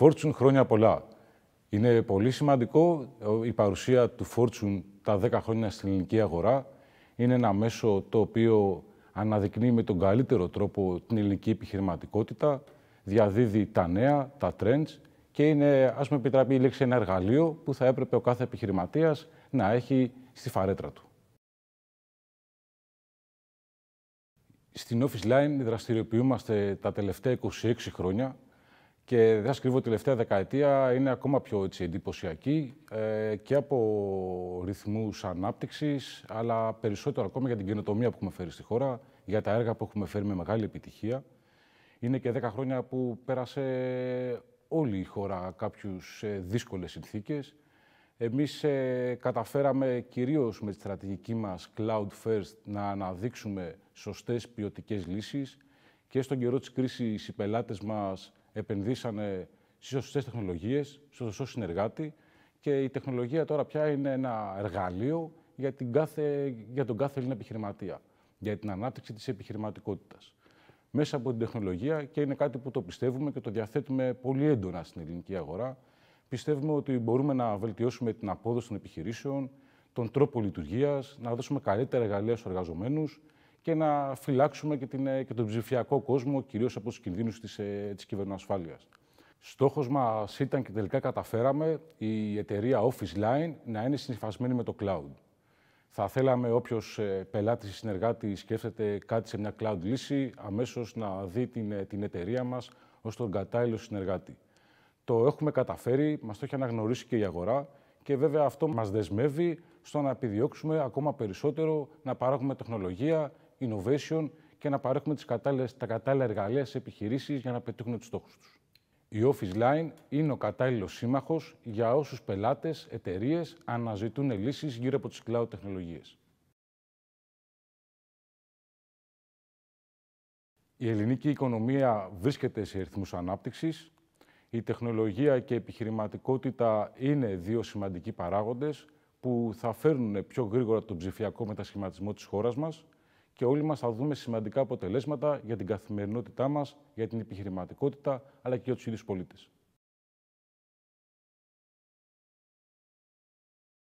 Fortune χρόνια πολλά. Είναι πολύ σημαντικό ε, η παρουσία του Fortune τα 10 χρόνια στην ελληνική αγορά. Είναι ένα μέσο το οποίο αναδεικνύει με τον καλύτερο τρόπο την ελληνική επιχειρηματικότητα, διαδίδει τα νέα, τα trends και είναι, ας με επιτραπεί η λέξη, ένα εργαλείο που θα έπρεπε ο κάθε επιχειρηματίας να έχει στη φαρέτρα του. Στην Office Line δραστηριοποιούμαστε τα τελευταία 26 χρόνια και δεν σας κρύβω, τελευταία δεκαετία είναι ακόμα πιο έτσι, εντυπωσιακή ε, και από ρυθμούς ανάπτυξης, αλλά περισσότερο ακόμα για την καινοτομία που έχουμε φέρει στη χώρα, για τα έργα που έχουμε φέρει με μεγάλη επιτυχία. Είναι και 10 χρόνια που πέρασε όλη η χώρα κάποιους ε, δύσκολες συνθήκες. Εμείς ε, καταφέραμε κυρίως με τη στρατηγική μας Cloud First να αναδείξουμε σωστές ποιοτικές λύσεις και στον καιρό της κρίσης οι πελάτες μας επενδύσανε στις σωστέ τεχνολογίες, στο σωστό συνεργάτη και η τεχνολογία τώρα πια είναι ένα εργαλείο για, την κάθε, για τον κάθε Έλληνα επιχειρηματία, για την ανάπτυξη της επιχειρηματικότητας. Μέσα από την τεχνολογία και είναι κάτι που το πιστεύουμε και το διαθέτουμε πολύ έντονα στην ελληνική αγορά. Πιστεύουμε ότι μπορούμε να βελτιώσουμε την απόδοση των επιχειρήσεων, τον τρόπο λειτουργίας, να δώσουμε καλύτερα εργαλεία στους εργαζομένους και να φυλάξουμε και, την, ε, και τον ψηφιακό κόσμο, κυρίως από τους κινδύνους της, ε, της κυβερνοασφάλειας. Στόχος μας ήταν και τελικά καταφέραμε η εταιρεία Office Line να είναι συνεφασμένη με το cloud. Θα θέλαμε όποιος ε, πελάτης ή συνεργάτη σκέφτεται κάτι σε μια cloud λύση, αμέσως να δει την, την εταιρεία μας ως τον κατάλληλο συνεργάτη. Το έχουμε καταφέρει, μας το έχει αναγνωρίσει και η αγορά και βέβαια αυτό μας δεσμεύει στο να επιδιώξουμε ακόμα περισσότερο να παράγουμε τεχνολογία innovation και να παρέχουμε τις τα κατάλληλα εργαλεία σε επιχειρήσεις για να πετύχουν τους στόχους τους. Η Office Line είναι ο κατάλληλος σύμμαχος για όσους πελάτες, εταιρείες αναζητούν λύσεις γύρω από τις cloud τεχνολογίες. Η ελληνική οικονομία βρίσκεται σε ρυθμούς ανάπτυξης. Η τεχνολογία και η επιχειρηματικότητα είναι δύο σημαντικοί παράγοντες που θα φέρνουν πιο γρήγορα τον ψηφιακό μετασχηματισμό της χώρας μας – και όλοι μας θα δούμε σημαντικά αποτελέσματα για την καθημερινότητά μας, για την επιχειρηματικότητα, αλλά και για τους ίδιους πολίτες.